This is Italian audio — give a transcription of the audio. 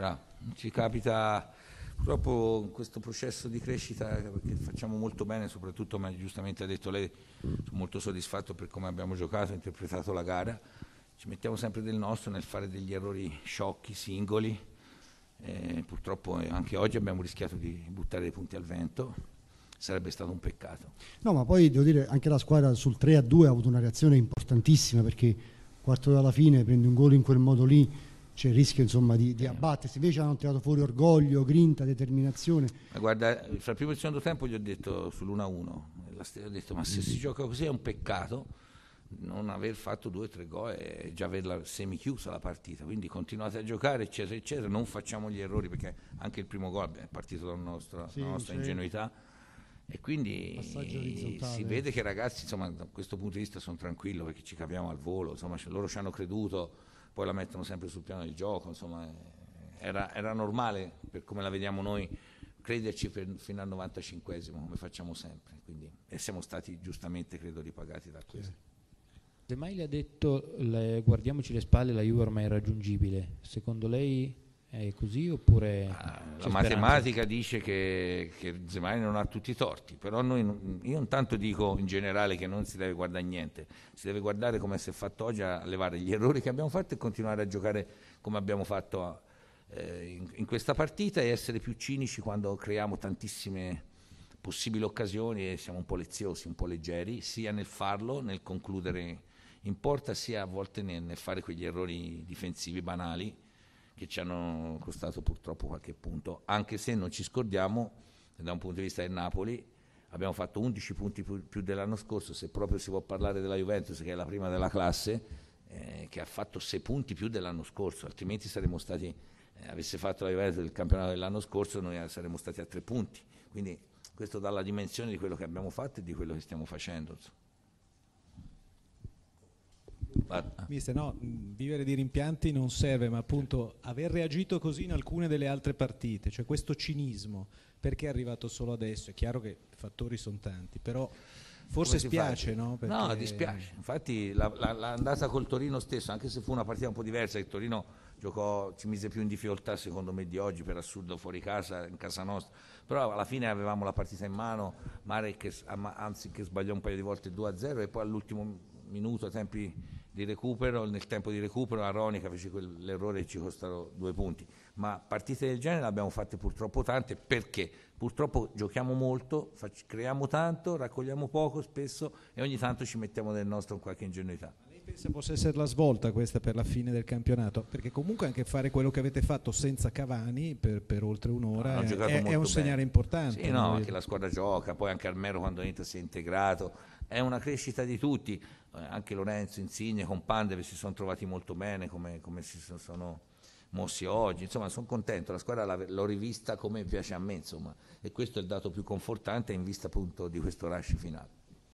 Bravo. Ci capita purtroppo in questo processo di crescita che facciamo molto bene, soprattutto come giustamente ha detto lei, sono molto soddisfatto per come abbiamo giocato, e interpretato la gara. Ci mettiamo sempre del nostro nel fare degli errori sciocchi, singoli. Eh, purtroppo eh, anche oggi abbiamo rischiato di buttare dei punti al vento sarebbe stato un peccato. No, ma poi devo dire anche la squadra sul 3 a 2 ha avuto una reazione importantissima perché quarto dalla fine prende un gol in quel modo lì c'è il rischio insomma, di, di, eh. abbattersi, invece hanno tirato fuori orgoglio, grinta, determinazione. Ma guarda, fra il primo e il secondo tempo gli ho detto sull'1-1, ho detto ma se si mm. gioca così è un peccato non aver fatto due o tre gol e già averla semichiusa la partita, quindi continuate a giocare eccetera eccetera, non facciamo gli errori perché anche il primo gol è partito dalla nostra, sì, nostra ingenuità e quindi si vede che i ragazzi insomma, da questo punto di vista sono tranquillo perché ci capiamo al volo, insomma, cioè, loro ci hanno creduto poi la mettono sempre sul piano del gioco, insomma era, era normale per come la vediamo noi crederci per, fino al 95 come facciamo sempre, Quindi, e siamo stati giustamente credo ripagati da questo. De le ha detto le, guardiamoci le spalle, la Juve ormai è raggiungibile, secondo lei è così oppure... Ah, la matematica dice che, che Zemani non ha tutti i torti, però noi, io intanto dico in generale che non si deve guardare niente, si deve guardare come si è fatto oggi a levare gli errori che abbiamo fatto e continuare a giocare come abbiamo fatto eh, in, in, questa partita e essere più cinici quando creiamo tantissime possibili occasioni e siamo un po' leziosi, un po' leggeri, sia nel farlo, nel concludere in porta, sia a volte nel, nel fare quegli errori difensivi banali che ci hanno costato purtroppo qualche punto, anche se non ci scordiamo, da un punto di vista del Napoli, abbiamo fatto 11 punti più, dell'anno scorso, se proprio si può parlare della Juventus che è la prima della classe, eh, che ha fatto 6 punti più dell'anno scorso, altrimenti saremmo stati, eh, avesse fatto la Juventus il campionato dell'anno scorso, noi saremmo stati a 3 punti. Quindi questo dà la dimensione di quello che abbiamo fatto e di quello che stiamo facendo. Ah. Mister, no, vivere di rimpianti non serve, ma appunto aver reagito così in alcune delle altre partite, cioè questo cinismo, perché è arrivato solo adesso? È chiaro che i fattori sono tanti, però forse spiace, fa? no? Perché... No, dispiace. Infatti la, la, l'andata col Torino stesso, anche se fu una partita un po' diversa, che Torino giocò, ci mise più in difficoltà secondo me di oggi, per assurdo fuori casa, in casa nostra, però alla fine avevamo la partita in mano, Marek anzi che sbagliò un paio di volte 2-0 e poi all'ultimo minuto, a tempi di recupero, nel tempo di recupero Aronica fece quell'errore e ci costano due punti, ma partite del genere ne abbiamo fatte purtroppo tante perché purtroppo giochiamo molto, creiamo tanto, raccogliamo poco spesso e ogni tanto ci mettiamo del nostro in qualche ingenuità pensa possa essere la svolta questa per la fine del campionato? Perché comunque anche fare quello che avete fatto senza Cavani per, per oltre un'ora no, ah, è, è, un segnale bene. importante. Sì, no, anche la squadra gioca, poi anche Almero quando entra si è integrato, è una crescita di tutti, eh, anche Lorenzo, Insigne, Compandevi si sono trovati molto bene come, come si sono, sono mossi oggi, insomma sono contento, la squadra l'ho rivista come piace a me, insomma, e questo è il dato più confortante in vista appunto di questo rush finale.